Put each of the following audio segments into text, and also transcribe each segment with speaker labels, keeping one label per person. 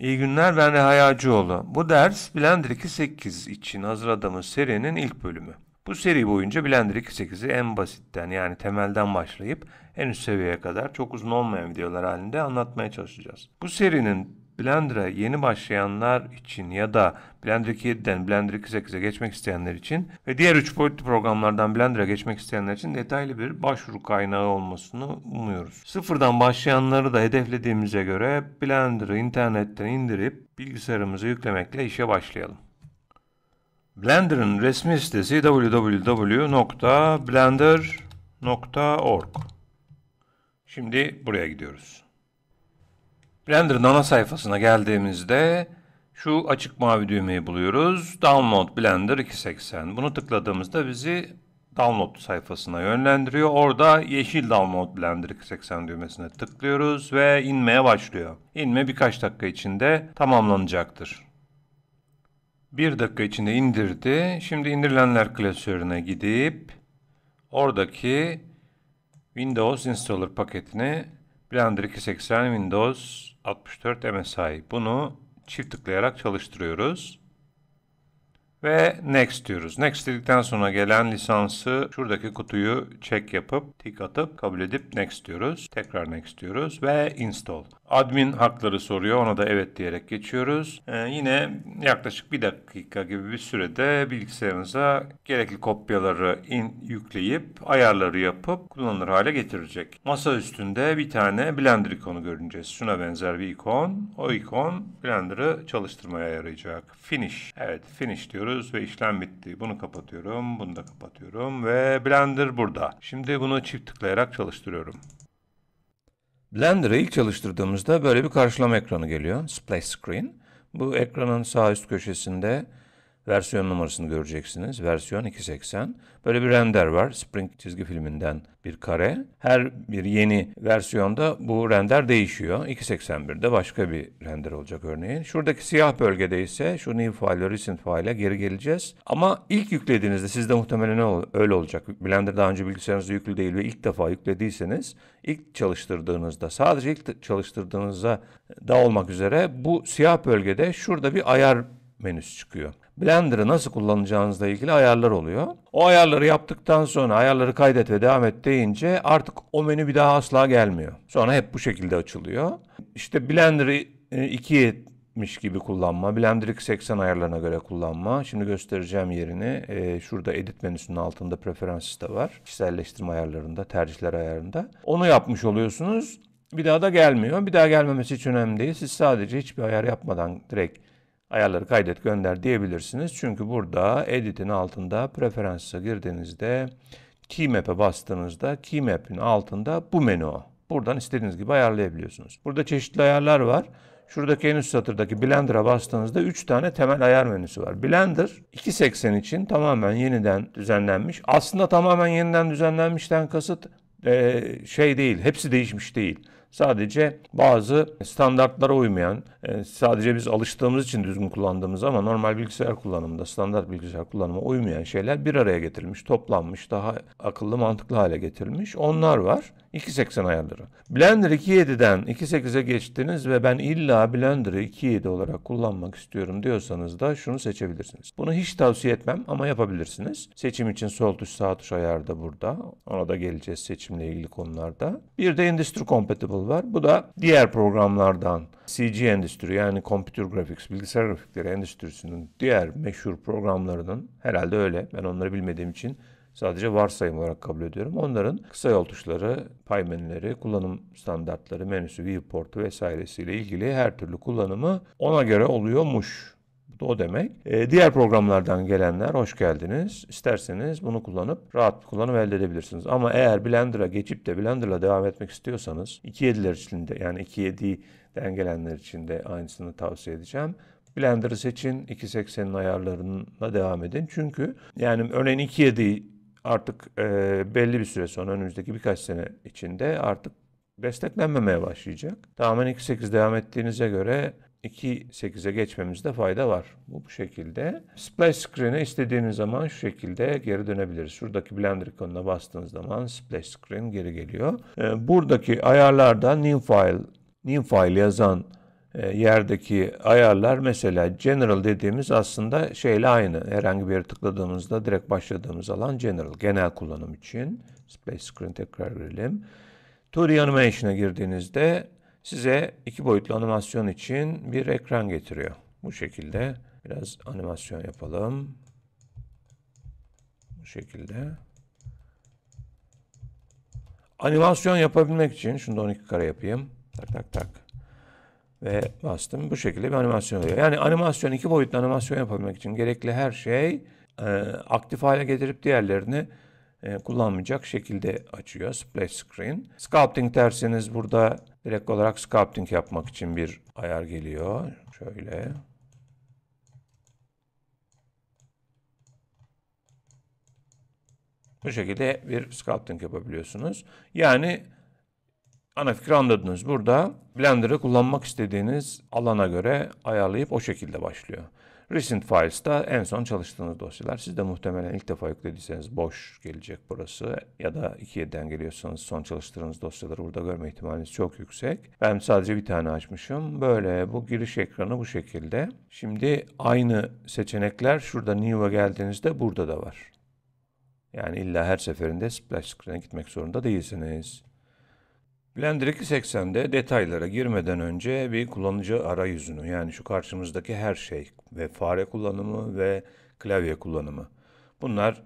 Speaker 1: İyi günler ben Rehay Hacıoğlu. Bu ders Blender 2.8 için hazırladığımız serinin ilk bölümü. Bu seri boyunca Blender 2.8'i en basitten yani temelden başlayıp en üst seviyeye kadar çok uzun olmayan videolar halinde anlatmaya çalışacağız. Bu serinin Blender'a yeni başlayanlar için ya da Blender 7'den Blender 28'e geçmek isteyenler için ve diğer 3 boyutlu programlardan Blender'a geçmek isteyenler için detaylı bir başvuru kaynağı olmasını umuyoruz. Sıfırdan başlayanları da hedeflediğimize göre Blender'ı internetten indirip bilgisayarımıza yüklemekle işe başlayalım. Blender'ın resmi sitesi www.blender.org. Şimdi buraya gidiyoruz. Blender Nano sayfasına geldiğimizde şu açık mavi düğmeyi buluyoruz. Download Blender 280. Bunu tıkladığımızda bizi download sayfasına yönlendiriyor. Orada yeşil download Blender 280 düğmesine tıklıyoruz ve inmeye başlıyor. İnme birkaç dakika içinde tamamlanacaktır. Bir dakika içinde indirdi. Şimdi indirilenler klasörüne gidip oradaki Windows Installer paketini Blender 280 Windows 64 MSI. Bunu çift tıklayarak çalıştırıyoruz. Ve next diyoruz. Next dedikten sonra gelen lisansı şuradaki kutuyu check yapıp tik atıp kabul edip next diyoruz. Tekrar next diyoruz ve install. Admin hakları soruyor. Ona da evet diyerek geçiyoruz. Ee, yine yaklaşık bir dakika gibi bir sürede bilgisayarınıza gerekli kopyaları in, yükleyip ayarları yapıp kullanılır hale getirecek. Masa üstünde bir tane Blender ikonu görüneceğiz. Şuna benzer bir ikon. O ikon Blender'ı çalıştırmaya yarayacak. Finish. Evet finish diyoruz ve işlem bitti. Bunu kapatıyorum. Bunu da kapatıyorum ve Blender burada. Şimdi bunu çift tıklayarak çalıştırıyorum. Blender'ı ilk çalıştırdığımızda böyle bir karşılama ekranı geliyor. Splash Screen. Bu ekranın sağ üst köşesinde Versiyon numarasını göreceksiniz. Versiyon 280. Böyle bir render var. Spring çizgi filminden bir kare. Her bir yeni versiyonda bu render değişiyor. 281'de başka bir render olacak örneğin. Şuradaki siyah bölgede ise şu new file, recent file'a e geri geleceğiz. Ama ilk yüklediğinizde sizde muhtemelen öyle olacak. Blender daha önce bilgisayarınızda yüklü değil ve ilk defa yüklediyseniz ilk çalıştırdığınızda sadece ilk çalıştırdığınızda da olmak üzere bu siyah bölgede şurada bir ayar menüsü çıkıyor. Blender'ı nasıl kullanacağınızla ilgili ayarlar oluyor. O ayarları yaptıktan sonra ayarları kaydet ve devam et deyince artık o menü bir daha asla gelmiyor. Sonra hep bu şekilde açılıyor. İşte Blender'ı 2 e, miş gibi kullanma. Blender 280 ayarlarına göre kullanma. Şimdi göstereceğim yerini. E, şurada edit menüsünün altında preferances de var. Kişiselleştirme ayarlarında, tercihler ayarında. Onu yapmış oluyorsunuz. Bir daha da gelmiyor. Bir daha gelmemesi hiç önemli değil. Siz sadece hiçbir ayar yapmadan direkt ayarları kaydet gönder diyebilirsiniz. Çünkü burada editin altında preferansa girdiğinizde keymap'e bastığınızda keymap'in altında bu menü Buradan istediğiniz gibi ayarlayabiliyorsunuz. Burada çeşitli ayarlar var. Şuradaki en üst satırdaki Blender'a bastığınızda 3 tane temel ayar menüsü var. Blender 2.80 için tamamen yeniden düzenlenmiş. Aslında tamamen yeniden düzenlenmişten kasıt e, şey değil, hepsi değişmiş değil. Sadece bazı standartlara uymayan e, sadece biz alıştığımız için düzgün kullandığımız ama normal bilgisayar kullanımında, standart bilgisayar kullanımı uymayan şeyler bir araya getirilmiş, toplanmış, daha akıllı, mantıklı hale getirilmiş. Onlar var. 2.80 ayarları. Blender 2.7'den 2.8'e geçtiniz ve ben illa Blender'ı 2.7 olarak kullanmak istiyorum diyorsanız da şunu seçebilirsiniz. Bunu hiç tavsiye etmem ama yapabilirsiniz. Seçim için sol tuş sağ tuş ayarı da burada. Ona da geleceğiz seçimle ilgili konularda. Bir de Industry Compatible var. Bu da diğer programlardan CG industry endüstri yani computer graphics, bilgisayar grafikleri endüstrisinin diğer meşhur programlarının herhalde öyle. Ben onları bilmediğim için sadece varsayım olarak kabul ediyorum. Onların kısa yol tuşları, pay menüleri, kullanım standartları, menüsü, viewportu vesairesiyle ilgili her türlü kullanımı ona göre oluyormuş nokta o demek. E, diğer programlardan gelenler hoş geldiniz. İsterseniz bunu kullanıp rahat kullanım elde edebilirsiniz. Ama eğer Blender'a geçip de Blender'la devam etmek istiyorsanız 2.7'ler için de yani 2.7'den gelenler için de aynısını tavsiye edeceğim. Blender'ı seçin, 2.80'in ayarlarına devam edin. Çünkü yani örneğin 2.7 artık e, belli bir süre sonra önümüzdeki birkaç sene içinde artık desteklenmemeye başlayacak. Tamamen 2.8 devam ettiğinize göre 2.8'e geçmemizde fayda var. Bu bu şekilde. Splash Screen'e istediğiniz zaman şu şekilde geri dönebiliriz. Şuradaki Blender ikonuna bastığınız zaman Splash Screen geri geliyor. Ee, buradaki ayarlarda New File, New File yazan e, yerdeki ayarlar mesela general dediğimiz aslında şeyle aynı. Herhangi bir yere tıkladığımızda direkt başladığımız alan general. Genel kullanım için. Splash Screen tekrar verelim. 2D Animation'a girdiğinizde size iki boyutlu animasyon için bir ekran getiriyor. Bu şekilde biraz animasyon yapalım. Bu şekilde. Animasyon yapabilmek için şunu da 12 kare yapayım. Tak tak tak. Ve bastım. Bu şekilde bir animasyon oluyor. Yani animasyon, iki boyutlu animasyon yapabilmek için gerekli her şey e, aktif hale getirip diğerlerini e, kullanmayacak şekilde açıyor Splash Screen. Sculpting derseniz burada direkt olarak sculpting yapmak için bir ayar geliyor. Şöyle. Bu şekilde bir sculpting yapabiliyorsunuz. Yani ana fikri anladınız. Burada Blender'ı kullanmak istediğiniz alana göre ayarlayıp o şekilde başlıyor. Recent Files'ta en son çalıştığınız dosyalar. Siz de muhtemelen ilk defa yüklediyseniz boş gelecek burası ya da 2.7'den geliyorsanız son çalıştığınız dosyaları burada görme ihtimaliniz çok yüksek. Ben sadece bir tane açmışım. Böyle bu giriş ekranı bu şekilde. Şimdi aynı seçenekler şurada New'a geldiğinizde burada da var. Yani illa her seferinde splash screen'e gitmek zorunda değilsiniz. Blender 280'de detaylara girmeden önce bir kullanıcı arayüzünü yani şu karşımızdaki her şey ve fare kullanımı ve klavye kullanımı. Bunlar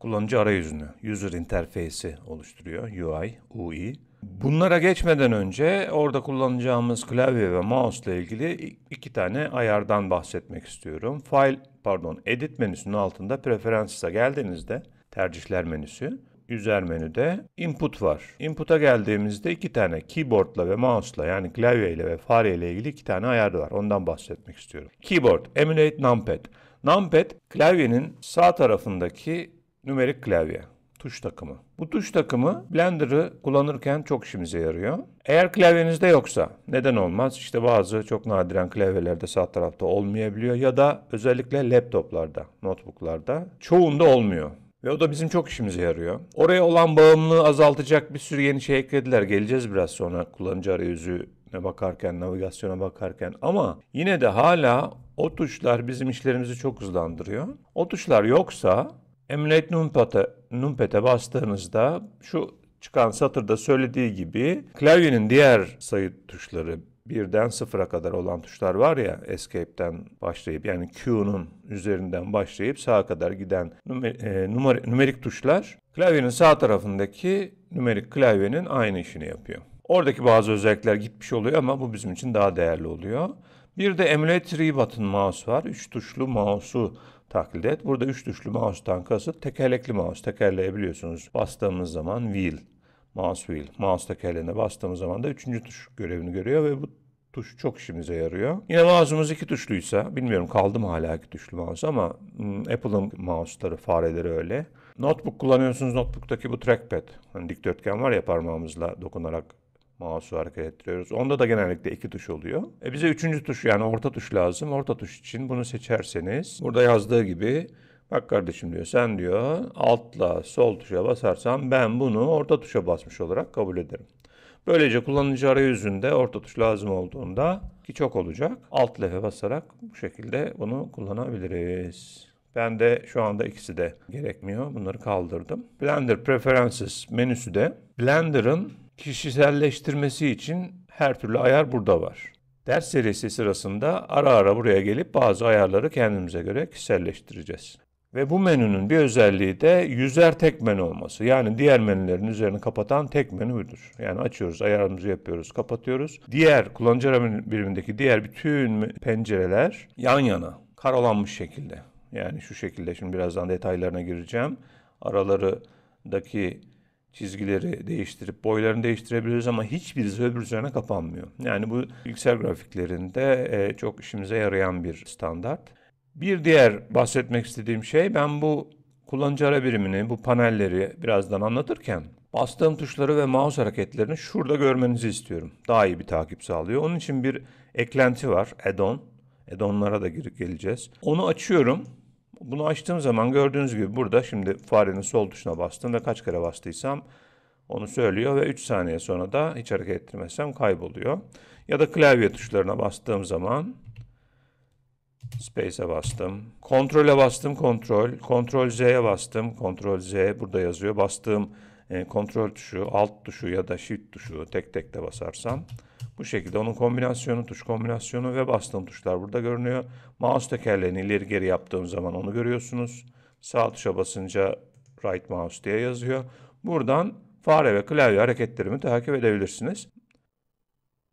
Speaker 1: kullanıcı arayüzünü, user interface'i oluşturuyor. UI, UI. Bunlara geçmeden önce orada kullanacağımız klavye ve mouse ile ilgili iki tane ayardan bahsetmek istiyorum. File, pardon, edit menüsünün altında preference'a geldiğinizde tercihler menüsü üzer menüde input var. Input'a geldiğimizde iki tane keyboard'la ve mouse'la yani klavyeyle ve fareyle ilgili iki tane ayar var. Ondan bahsetmek istiyorum. Keyboard, emulate numpad. Numpad klavyenin sağ tarafındaki nümerik klavye tuş takımı. Bu tuş takımı Blender'ı kullanırken çok işimize yarıyor. Eğer klavyenizde yoksa neden olmaz? İşte bazı çok nadiren klavyelerde sağ tarafta olmayabiliyor ya da özellikle laptoplarda, notebooklarda çoğunda olmuyor. Ve o da bizim çok işimize yarıyor. Oraya olan bağımlılığı azaltacak bir sürü yeni şey eklediler. Geleceğiz biraz sonra kullanıcı arayüzüne bakarken, navigasyona bakarken ama yine de hala o tuşlar bizim işlerimizi çok hızlandırıyor. O tuşlar yoksa Emulate Numpad'e numpad bastığınızda şu çıkan satırda söylediği gibi klavyenin diğer sayı tuşları birden sıfıra kadar olan tuşlar var ya Escape'den başlayıp yani Q'nun üzerinden başlayıp sağa kadar giden numer, e, numerik tuşlar klavyenin sağ tarafındaki numerik klavyenin aynı işini yapıyor. Oradaki bazı özellikler gitmiş oluyor ama bu bizim için daha değerli oluyor. Bir de Emulate Rebutton mouse var. Üç tuşlu mouse'u taklit et. Burada üç tuşlu mouse'tan kasıt tekerlekli mouse. Tekerleyebiliyorsunuz bastığımız zaman wheel mouse wheel, mouse tekerleğine bastığımız zaman da üçüncü tuş görevini görüyor ve bu tuş çok işimize yarıyor. Yine mouse'umuz iki tuşluysa, bilmiyorum kaldı mı hala iki tuşlu mouse ama hmm, Apple'ın mouse'ları, fareleri öyle. Notebook kullanıyorsunuz, notebook'taki bu trackpad, hani dikdörtgen var ya parmağımızla dokunarak mouse'u hareket ettiriyoruz. Onda da genellikle iki tuş oluyor. E bize üçüncü tuş yani orta tuş lazım. Orta tuş için bunu seçerseniz burada yazdığı gibi Bak kardeşim diyor sen diyor altla sol tuşa basarsan ben bunu orta tuşa basmış olarak kabul ederim. Böylece kullanıcı arayüzünde orta tuş lazım olduğunda ki çok olacak alt lefe basarak bu şekilde bunu kullanabiliriz. Ben de şu anda ikisi de gerekmiyor. Bunları kaldırdım. Blender Preferences menüsü de Blender'ın kişiselleştirmesi için her türlü ayar burada var. Ders serisi sırasında ara ara buraya gelip bazı ayarları kendimize göre kişiselleştireceğiz. Ve bu menünün bir özelliği de yüzer tek menü olması. Yani diğer menülerin üzerini kapatan tek menü budur. Yani açıyoruz, ayarımızı yapıyoruz, kapatıyoruz. Diğer kullanıcı birimindeki diğer bütün pencereler yan yana, karolanmış şekilde. Yani şu şekilde şimdi birazdan detaylarına gireceğim. Aralarındaki çizgileri değiştirip boylarını değiştirebiliriz ama hiçbirisi öbür üzerine kapanmıyor. Yani bu bilgisayar grafiklerinde e, çok işimize yarayan bir standart. Bir diğer bahsetmek istediğim şey ben bu kullanıcı ara birimini, bu panelleri birazdan anlatırken bastığım tuşları ve mouse hareketlerini şurada görmenizi istiyorum. Daha iyi bir takip sağlıyor. Onun için bir eklenti var, add-on. Add-on'lara da girip geleceğiz. Onu açıyorum. Bunu açtığım zaman gördüğünüz gibi burada şimdi farenin sol tuşuna bastım ve kaç kere bastıysam onu söylüyor ve 3 saniye sonra da hiç hareket ettirmezsem kayboluyor. Ya da klavye tuşlarına bastığım zaman Space'e bastım. Kontrole bastım kontrol. Kontrol Z'ye bastım. Kontrol Z burada yazıyor. Bastığım e, kontrol tuşu, alt tuşu ya da shift tuşu tek tek de basarsam bu şekilde onun kombinasyonu, tuş kombinasyonu ve bastığım tuşlar burada görünüyor. Mouse tekerleğini ileri geri yaptığım zaman onu görüyorsunuz. Sağ tuşa basınca right mouse diye yazıyor. Buradan fare ve klavye hareketlerimi takip edebilirsiniz.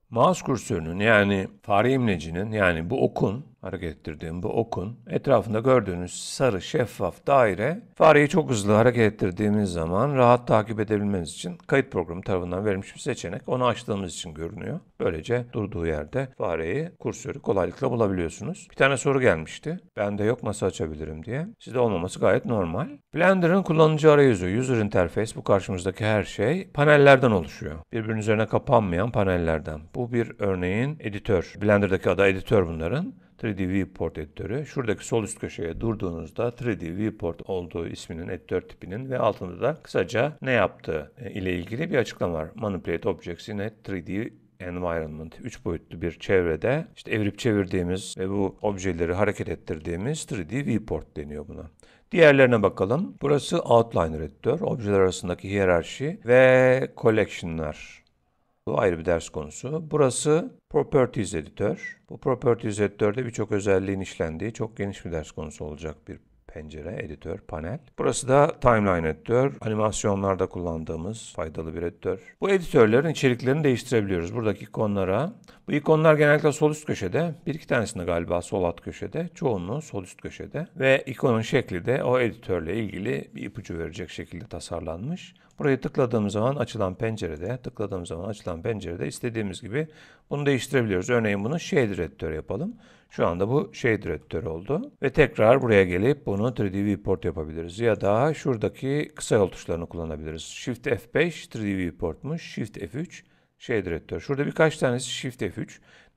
Speaker 1: Mouse kursörünün yani fare imlecinin yani bu okun hareket ettirdiğim bu okun etrafında gördüğünüz sarı şeffaf daire fareyi çok hızlı hareket ettirdiğimiz zaman rahat takip edebilmeniz için kayıt programı tarafından verilmiş bir seçenek. Onu açtığımız için görünüyor. Böylece durduğu yerde fareyi kursörü kolaylıkla bulabiliyorsunuz. Bir tane soru gelmişti. Ben de yok nasıl açabilirim diye. Sizde olmaması gayet normal. Blender'ın kullanıcı arayüzü, user interface bu karşımızdaki her şey panellerden oluşuyor. Birbirinin üzerine kapanmayan panellerden. Bu bir örneğin editör. Blender'daki adı editör bunların. 3D Viewport editörü. Şuradaki sol üst köşeye durduğunuzda 3D Viewport olduğu isminin editör tipinin ve altında da kısaca ne yaptığı e, ile ilgili bir açıklama var. Manipulate Objects in a 3D environment, üç boyutlu bir çevrede işte evrip çevirdiğimiz ve bu objeleri hareket ettirdiğimiz 3D viewport deniyor buna. Diğerlerine bakalım. Burası Outline Editor, objeler arasındaki hiyerarşi ve collection'lar bu ayrı bir ders konusu. Burası Properties Editör. Bu Properties Editör'de birçok özelliğin işlendiği çok geniş bir ders konusu olacak bir pencere, editör, panel. Burası da timeline editör. Animasyonlarda kullandığımız faydalı bir editör. Bu editörlerin içeriklerini değiştirebiliyoruz. Buradaki konulara bu ikonlar genellikle sol üst köşede. Bir iki tanesinde galiba sol alt köşede. Çoğunluğu sol üst köşede. Ve ikonun şekli de o editörle ilgili bir ipucu verecek şekilde tasarlanmış. Buraya tıkladığım zaman açılan pencerede, tıkladığım zaman açılan pencerede istediğimiz gibi bunu değiştirebiliyoruz. Örneğin bunu shader editörü yapalım. Şu anda bu shader editörü oldu. Ve tekrar buraya gelip bunu 3D viewport yapabiliriz. Ya da şuradaki kısa yol tuşlarını kullanabiliriz. Shift F5 3D viewportmuş. Shift F3 şey direktör. Şurada birkaç tanesi Shift F3.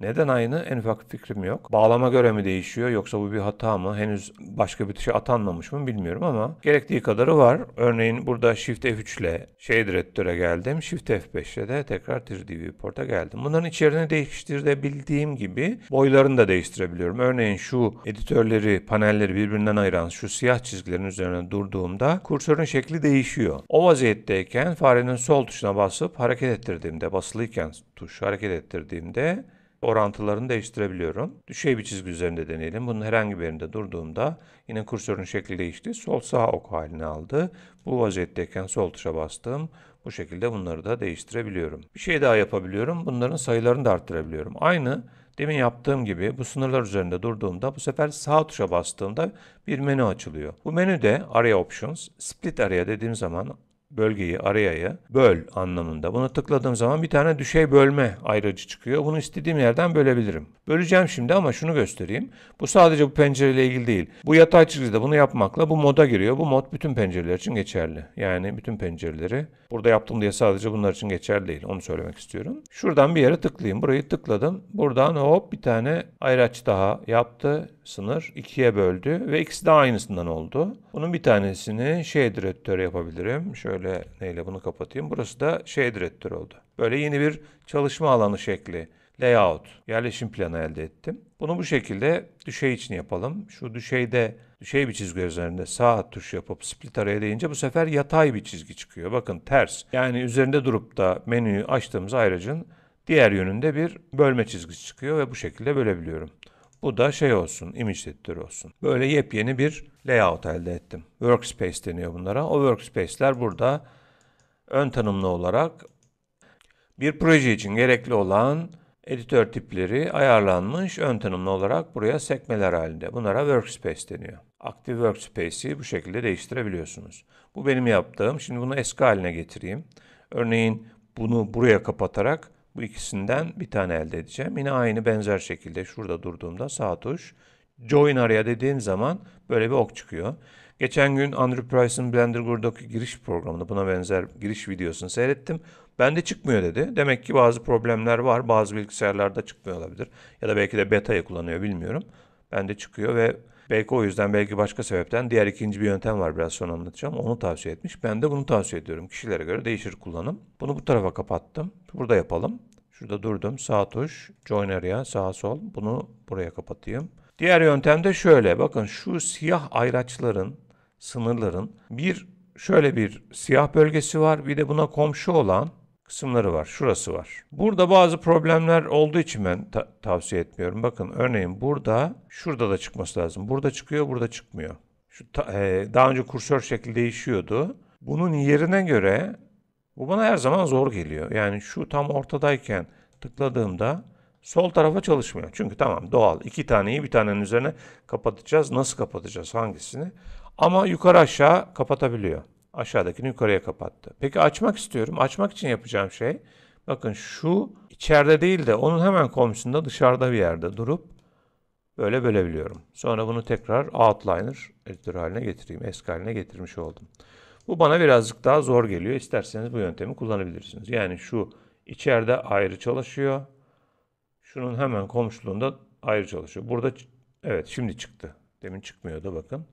Speaker 1: Neden aynı? En ufak fikrim yok. Bağlama göre mi değişiyor yoksa bu bir hata mı? Henüz başka bir şey atanmamış mı bilmiyorum ama gerektiği kadarı var. Örneğin burada Shift F3 ile şey direktöre geldim. Shift F5 ile de tekrar 3D Viewport'a geldim. Bunların içeriğini değiştirebildiğim gibi boylarını da değiştirebiliyorum. Örneğin şu editörleri, panelleri birbirinden ayıran şu siyah çizgilerin üzerine durduğumda kursörün şekli değişiyor. O vaziyetteyken farenin sol tuşuna basıp hareket ettirdiğimde basılı basılıyken tuş hareket ettirdiğimde orantılarını değiştirebiliyorum. Düşey bir çizgi üzerinde deneyelim. Bunun herhangi bir yerinde durduğumda yine kursörün şekli değişti. Sol sağ ok halini aldı. Bu vaziyetteyken sol tuşa bastım. Bu şekilde bunları da değiştirebiliyorum. Bir şey daha yapabiliyorum. Bunların sayılarını da arttırabiliyorum. Aynı demin yaptığım gibi bu sınırlar üzerinde durduğumda bu sefer sağ tuşa bastığımda bir menü açılıyor. Bu menüde Area Options, Split Area dediğim zaman bölgeyi arayaya böl anlamında. Buna tıkladığım zaman bir tane düşey bölme ayracı çıkıyor. Bunu istediğim yerden bölebilirim. Böleceğim şimdi ama şunu göstereyim. Bu sadece bu pencereyle ilgili değil. Bu yatay çizgide bunu yapmakla bu moda giriyor. Bu mod bütün pencereler için geçerli. Yani bütün pencereleri burada yaptım diye sadece bunlar için geçerli değil. Onu söylemek istiyorum. Şuradan bir yere tıklayayım. Burayı tıkladım. Buradan hop bir tane ayraç daha yaptı sınır ikiye böldü ve ikisi de aynısından oldu. Bunun bir tanesini shader editör yapabilirim. Şöyle neyle bunu kapatayım. Burası da shader editör oldu. Böyle yeni bir çalışma alanı şekli, layout, yerleşim planı elde ettim. Bunu bu şekilde düşey için yapalım. Şu düşeyde düşey bir çizgi üzerinde sağ tuş yapıp split araya değince bu sefer yatay bir çizgi çıkıyor. Bakın ters. Yani üzerinde durup da menüyü açtığımız ayracın diğer yönünde bir bölme çizgisi çıkıyor ve bu şekilde bölebiliyorum. Bu da şey olsun, image editörü olsun. Böyle yepyeni bir layout elde ettim. Workspace deniyor bunlara. O workspace'ler burada ön tanımlı olarak bir proje için gerekli olan editör tipleri ayarlanmış ön tanımlı olarak buraya sekmeler halinde. Bunlara workspace deniyor. Active workspace'i bu şekilde değiştirebiliyorsunuz. Bu benim yaptığım. Şimdi bunu eski haline getireyim. Örneğin bunu buraya kapatarak bu ikisinden bir tane elde edeceğim. Yine aynı benzer şekilde şurada durduğumda sağ tuş. Join araya dediğim zaman böyle bir ok çıkıyor. Geçen gün Andrew Price'ın Blender Guru'daki giriş programında buna benzer giriş videosunu seyrettim. Bende çıkmıyor dedi. Demek ki bazı problemler var. Bazı bilgisayarlarda çıkmıyor olabilir. Ya da belki de beta'yı kullanıyor bilmiyorum. Bende çıkıyor ve Belki o yüzden belki başka sebepten diğer ikinci bir yöntem var biraz sonra anlatacağım. Onu tavsiye etmiş. Ben de bunu tavsiye ediyorum. Kişilere göre değişir kullanım. Bunu bu tarafa kapattım. Burada yapalım. Şurada durdum. Sağ tuş, join area, sağ sol. Bunu buraya kapatayım. Diğer yöntem de şöyle. Bakın şu siyah ayraçların, sınırların bir şöyle bir siyah bölgesi var. Bir de buna komşu olan kısımları var. Şurası var. Burada bazı problemler olduğu için ben ta- tavsiye etmiyorum. Bakın örneğin burada şurada da çıkması lazım. Burada çıkıyor, burada çıkmıyor. Şu e, daha önce kursör şekli değişiyordu. Bunun yerine göre bu bana her zaman zor geliyor. Yani şu tam ortadayken tıkladığımda sol tarafa çalışmıyor. Çünkü tamam doğal iki taneyi bir tanenin üzerine kapatacağız. Nasıl kapatacağız hangisini? Ama yukarı aşağı kapatabiliyor aşağıdakini yukarıya kapattı. Peki açmak istiyorum. Açmak için yapacağım şey bakın şu içeride değil de onun hemen komşusunda dışarıda bir yerde durup böyle bölebiliyorum. Sonra bunu tekrar outliner editör haline getireyim. Eski haline getirmiş oldum. Bu bana birazcık daha zor geliyor. İsterseniz bu yöntemi kullanabilirsiniz. Yani şu içeride ayrı çalışıyor. Şunun hemen komşuluğunda ayrı çalışıyor. Burada evet şimdi çıktı. Demin çıkmıyordu bakın.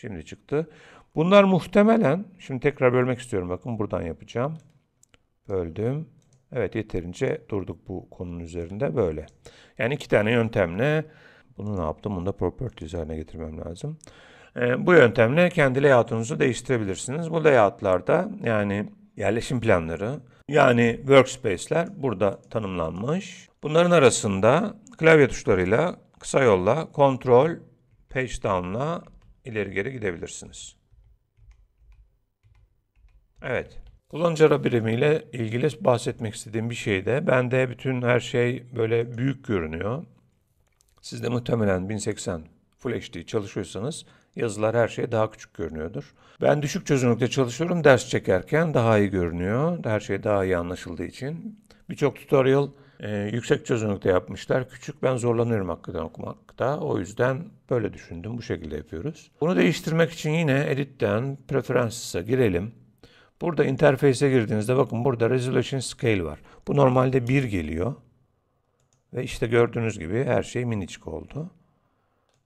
Speaker 1: Şimdi çıktı. Bunlar muhtemelen, şimdi tekrar bölmek istiyorum bakın buradan yapacağım. Böldüm. Evet yeterince durduk bu konunun üzerinde böyle. Yani iki tane yöntemle bunu ne yaptım? Bunu da properties haline getirmem lazım. Ee, bu yöntemle kendi layout'unuzu değiştirebilirsiniz. Bu layout'larda yani yerleşim planları yani workspace'ler burada tanımlanmış. Bunların arasında klavye tuşlarıyla kısa yolla control, Page Down'la ileri geri gidebilirsiniz. Evet. Kullanıcı ara birimiyle ilgili bahsetmek istediğim bir şey de bende bütün her şey böyle büyük görünüyor. Sizde muhtemelen 1080 Full HD çalışıyorsanız yazılar her şey daha küçük görünüyordur. Ben düşük çözünürlükte çalışıyorum. Ders çekerken daha iyi görünüyor. Her şey daha iyi anlaşıldığı için. Birçok tutorial e, yüksek çözünürlükte yapmışlar. Küçük ben zorlanıyorum hakikaten okumakta. O yüzden böyle düşündüm. Bu şekilde yapıyoruz. Bunu değiştirmek için yine editten preferences'e girelim. Burada interface'e girdiğinizde bakın burada resolution scale var. Bu normalde 1 geliyor. Ve işte gördüğünüz gibi her şey minicik oldu.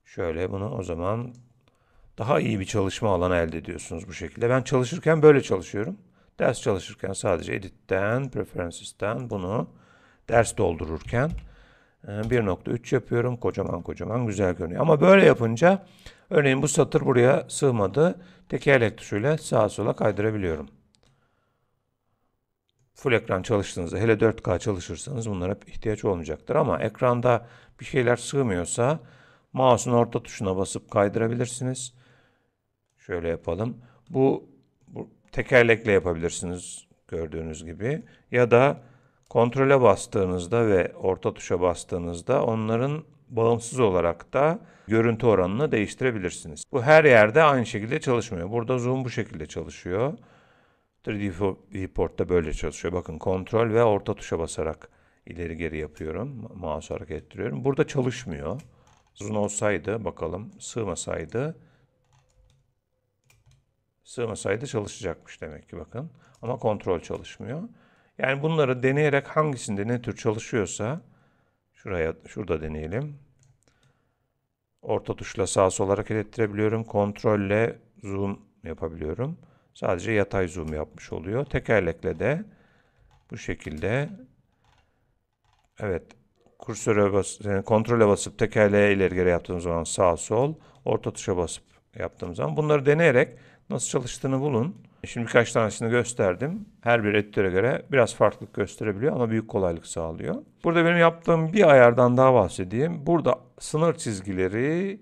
Speaker 1: Şöyle bunu o zaman daha iyi bir çalışma alanı elde ediyorsunuz bu şekilde. Ben çalışırken böyle çalışıyorum. Ders çalışırken sadece editten, preferences'ten bunu ders doldururken 1.3 e, yapıyorum. Kocaman kocaman güzel görünüyor. Ama böyle yapınca örneğin bu satır buraya sığmadı. Tekerlek tuşuyla sağa sola kaydırabiliyorum. Full ekran çalıştığınızda hele 4K çalışırsanız bunlara ihtiyaç olmayacaktır. Ama ekranda bir şeyler sığmıyorsa mouse'un orta tuşuna basıp kaydırabilirsiniz. Şöyle yapalım. Bu, bu tekerlekle yapabilirsiniz gördüğünüz gibi. Ya da Kontrole bastığınızda ve orta tuşa bastığınızda onların bağımsız olarak da görüntü oranını değiştirebilirsiniz. Bu her yerde aynı şekilde çalışmıyor. Burada zoom bu şekilde çalışıyor. 3D Viewport'ta böyle çalışıyor. Bakın kontrol ve orta tuşa basarak ileri geri yapıyorum. Mouse hareket ettiriyorum. Burada çalışmıyor. Zoom olsaydı bakalım sığmasaydı sığmasaydı çalışacakmış demek ki bakın. Ama kontrol çalışmıyor. Yani bunları deneyerek hangisinde ne tür çalışıyorsa şuraya şurada deneyelim. Orta tuşla sağa sola hareket ettirebiliyorum. Kontrolle zoom yapabiliyorum. Sadece yatay zoom yapmış oluyor. Tekerlekle de bu şekilde evet kursöre basıp yani kontrole basıp tekerleğe ileri geri yaptığım zaman sağ sol orta tuşa basıp yaptığım zaman bunları deneyerek nasıl çalıştığını bulun. E, şimdi birkaç tanesini gösterdim. Her bir editöre göre biraz farklılık gösterebiliyor ama büyük kolaylık sağlıyor. Burada benim yaptığım bir ayardan daha bahsedeyim. Burada sınır çizgileri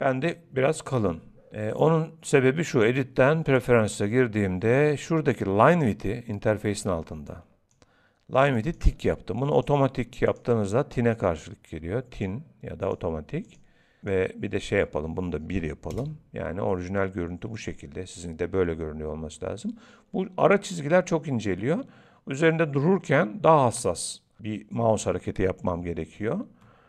Speaker 1: bende biraz kalın. Ee, onun sebebi şu, editten preferance'a girdiğimde şuradaki line width'i interface'in altında. Line width'i tick yaptım. Bunu otomatik yaptığınızda tin'e karşılık geliyor. Tin ya da otomatik. Ve bir de şey yapalım. Bunu da bir yapalım. Yani orijinal görüntü bu şekilde. Sizin de böyle görünüyor olması lazım. Bu ara çizgiler çok inceliyor. Üzerinde dururken daha hassas bir mouse hareketi yapmam gerekiyor.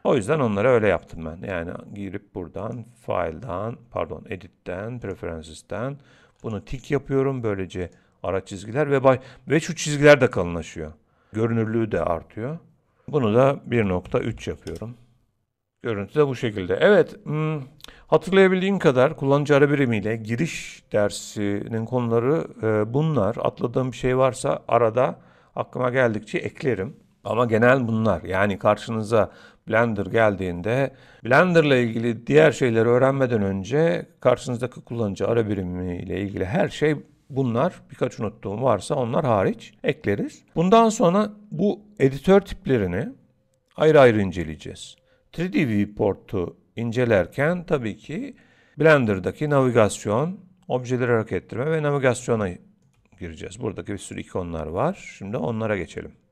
Speaker 1: O yüzden onları öyle yaptım ben. Yani girip buradan file'dan pardon edit'ten preferences'ten bunu tik yapıyorum. Böylece ara çizgiler ve baş, ve şu çizgiler de kalınlaşıyor. Görünürlüğü de artıyor. Bunu da 1.3 yapıyorum. Görüntü de bu şekilde. Evet, hmm, hatırlayabildiğim kadar kullanıcı ara birimiyle giriş dersinin konuları e, bunlar. Atladığım bir şey varsa arada aklıma geldikçe eklerim. Ama genel bunlar. Yani karşınıza Blender geldiğinde Blender ile ilgili diğer şeyleri öğrenmeden önce karşınızdaki kullanıcı ara birimiyle ilgili her şey bunlar. Birkaç unuttuğum varsa onlar hariç ekleriz. Bundan sonra bu editör tiplerini ayrı ayrı inceleyeceğiz. 3D Viewport'u incelerken tabii ki Blender'daki navigasyon, objeleri hareket ettirme ve navigasyona gireceğiz. Buradaki bir sürü ikonlar var. Şimdi onlara geçelim.